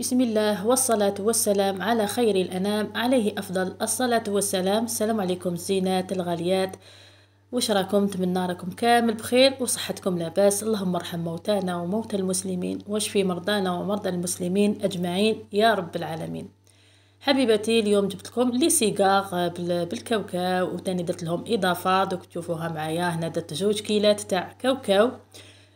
بسم الله والصلاة والسلام على خير الأنام عليه أفضل الصلاة والسلام السلام عليكم الزينات الغاليات وش راكم نتمنى راكم كامل بخير وصحتكم لاباس اللهم ارحم موتانا وموتى المسلمين واشفي مرضانا ومرضى المسلمين أجمعين يا رب العالمين حبيباتي اليوم جبت لكم لي سيغار بالكاوكاو وتاني درت لهم اضافه دوك تشوفوها معايا هنا درت جوج كيلات تاع كاوكاو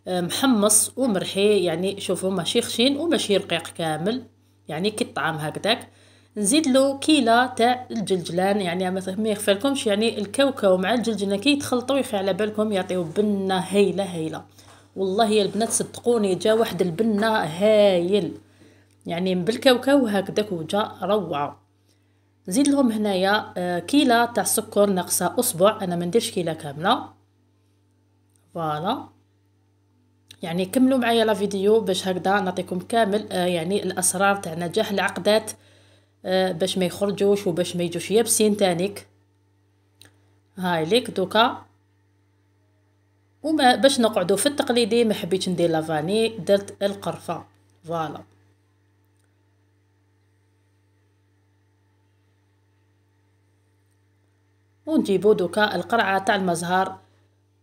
محمص ومرحي يعني شوفوا ماشي خشين وماشي رقيق كامل يعني كي الطعام هكذاك نزيد له كيلة تاع الجلجلان يعني ما يخفلكمش يعني الكاوكاو مع الجلجلان كي يتخلطوا يخي على بالكم يعطيو بنه هايله هايله والله يا البنات صدقوني جا واحد البنه هايل يعني بالكاوكاو هكذاك وجا روعه نزيد لهم هنايا آه، كيلة تاع السكر ناقصه اصبع انا ما نديرش كيلة كامله فوالا يعني كملوا معايا لا فيديو باش هكذا نعطيكم كامل آه، يعني الاسرار تاع نجاح العقدات آه، باش ما يخرجوش وباش ما يجوش يابسين تانيك هاي ليك دوكا وما باش نقعدو في التقليدي ما حبيتش ندير لافاني درت القرفه فوالا ونجيبو دوكا القرعه تاع المزهر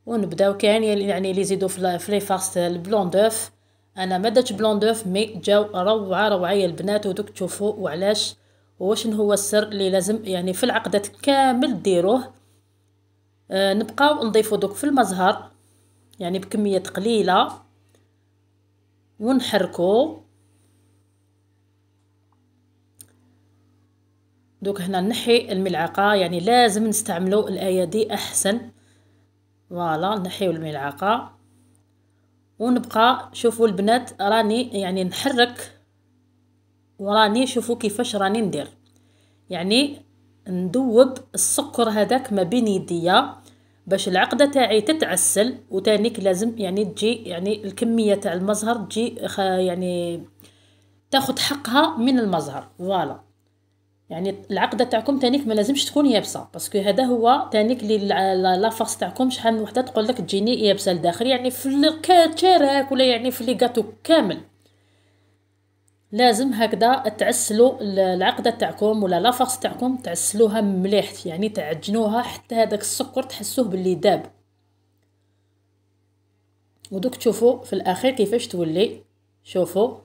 ونبداو كاين يعني لي زيدو في لي فاست البلون دوف انا ما درتش بلون دوف مي جاو روعه روعه يا البنات ودوك تشوفوا وعلاش واش هو السر اللي لازم يعني في العقدات كامل ديروه آه نبقاو نضيفو دوك في المزهر يعني بكميه قليله ونحركو دوك هنا نحي الملعقه يعني لازم نستعملو الايادي احسن فوالا نحيو الملعقه ونبقى شوفوا البنات راني يعني نحرك وراني شوفوا كيفاش راني ندير يعني ندوب السكر هذاك ما بين يديا باش العقده تاعي تتعسل وتانيك لازم يعني تجي يعني الكميه تاع المزهر تجي يعني تاخد حقها من المزهر فوالا يعني العقده تاعكم تانيك ما لازمش تكون يابسه باسكو هذا هو تانيك لي لا فاس تاعكم شحال من وحده تقول لك تجيني يابسه لداخل يعني في الكاتشيرك ولا يعني في لي كاتو كامل لازم هكذا تعسلو العقده تاعكم ولا لا فاس تاعكم تعسلوها مليح يعني تعجنوها حتى هذاك السكر تحسوه باللي داب ودوك تشوفوا في الاخير كيفاش تولي شوفوا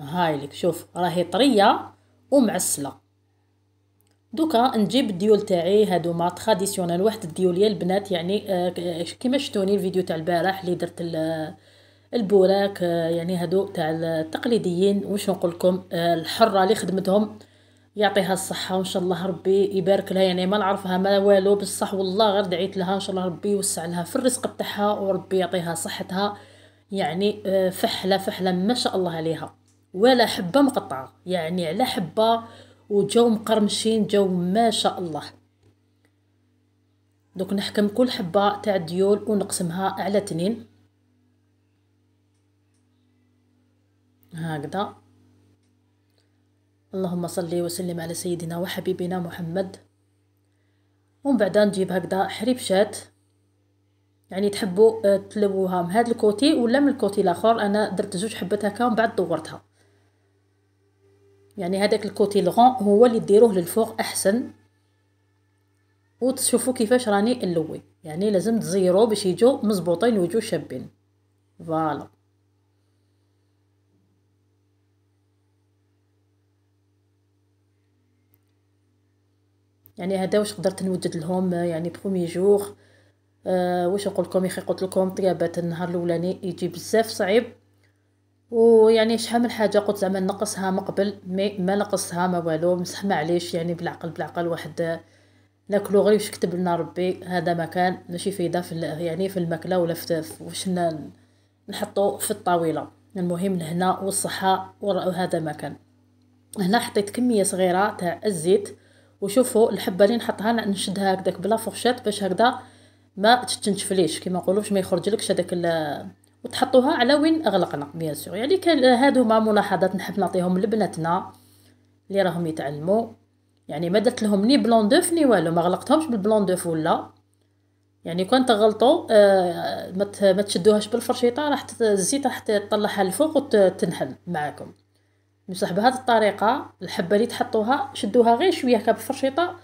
هايلك شوف راهي طريه ومعسله دوكا نجيب الديول تاعي هادو مع تراديسيونال واحد ديال البنات يعني آه، كيما شفتوني الفيديو تاع البارح اللي درت البوراك آه، يعني هادو تاع التقليديين واش نقول لكم آه، الحره اللي خدمتهم يعطيها الصحه وان شاء الله ربي يبارك لها يعني ما نعرفها ما والو بصح والله غير دعيت لها ان شاء الله ربي يوسع لها في الرزق تاعها وربي يعطيها صحتها يعني فحله فحله ما شاء الله عليها ولا حبه مقطعه يعني على حبه وجاو مقرمشين جاو ما شاء الله دوك نحكم كل حبه تاع الديول ونقسمها على تنين هكذا اللهم صل وسلم على سيدنا وحبيبنا محمد ومن بعد نجيب هكذا حريبشات يعني تحبوا آه، تلووها من هذا الكوتي ولا من الكوتي الاخر انا درت زوج حبات هكا ومن بعد دورتها يعني هذاك الكوتي لغون هو اللي ديروه للفوق احسن وتشوفوا كيفاش راني اللوي يعني لازم تزيرو باش يجو مزبوطين ويجو شابين فوالا يعني هذا واش قدرت نوجد لهم يعني برومي جوغ آه واش نقول لكم يخي قلت لكم طيابات النهار الاولاني يجي بزاف صعيب ويعني شحال من حاجه قلت زعما نقصها من قبل مي ما نقصها ما والو مسح معليش يعني بالعقل بالعقل واحد ناكلو غير واش كتب لنا ربي هذا ما كان ماشي فايده في يعني في الماكله ولا في واش نحطو في الطاوله المهم لهنا والصحه وهذا ما كان هنا حطيت كميه صغيره تاع الزيت وشوفوا الحبه اللي نحطها نشدها هكداك بلا فورشات باش هكذا ما تتنشفليش كيما نقولوا باش ما يخرجلكش هذاك وتحطوها على وين اغلقنا بيان سور يعني كان هادو هما ملاحظات نحب نعطيهم لبناتنا اللي راهم يتعلموا يعني ما درت لهم ني بلون دوف ني والو ما غلقتهمش بالبلون دوف ولا يعني كون تغلطوا آه ما تشدوهاش بالفرشيطه راح الزيت راح تطلعها الفوق وتنحل معاكم بصح بهذه الطريقه الحبه اللي تحطوها شدوها غير شويه هكا بالفرشيطه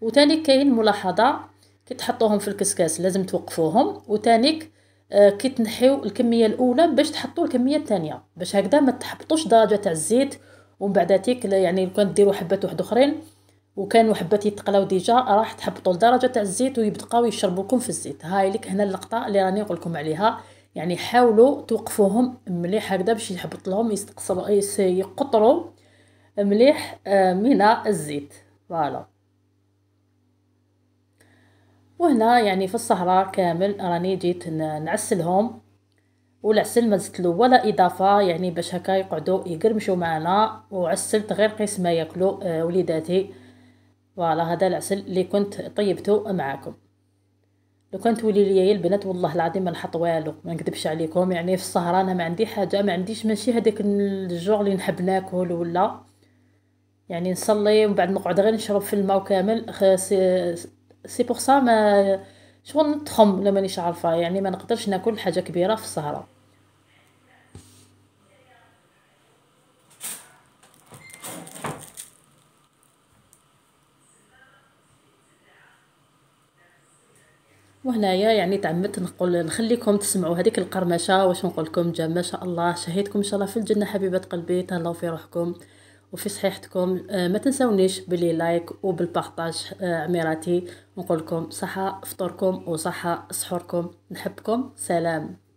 وتاني كاين ملاحظه كي تحطوهم في الكسكاس لازم توقفوهم وتانيك آه، كي تنحيو الكميه الاولى باش تحطوا الكميه الثانيه باش هكذا ما تحبطوش درجه تاع الزيت ومن بعد هذيك يعني لو كان ديروا حبات واحد اخرين وكانوا حبات يتقلاو ديجا راح تحبطوا لدرجه تاع الزيت ويبقاو يشربوا لكم في الزيت هاي لك هنا اللقطه اللي راني نقول لكم عليها يعني حاولوا توقفوهم مليح هكذا باش يحبط لهم يستقصروا يقطروا مليح آه، من الزيت فوالا وهنا يعني في السهرة كامل راني جيت نعسلهم والعسل ما زدتلو ولا اضافه يعني باش هكا يقعدوا يقرمشوا معنا وعسلت غير قيس ما ياكلوا آه، وليداتي فوالا هذا العسل اللي كنت طيبته معاكم لو كان تولي ليا البنات والله العظيم ما نحط والو ما نكذبش عليكم يعني في السهره انا ما عندي حاجه ما عنديش ماشي هذاك الجوع اللي نحب ناكل ولا يعني نصلي ومن بعد نقعد غير نشرب في الماء كامل سي بور سا ما شغل نتخم لما مانيش عارفه يعني ما نقدرش ناكل حاجه كبيره في السهره وهنايا يعني تعمدت نقول نخليكم تسمعوا هذيك القرمشه واش نقول لكم جا ما شاء الله شهيتكم ان شاء الله في الجنه حبيبه قلبي تهلاو في روحكم وفي صحيحتكم آه، ما تنسونيش باللي لايك وبالبارطاج آه، عميراتي نقول لكم صحه فطوركم وصحه سحوركم نحبكم سلام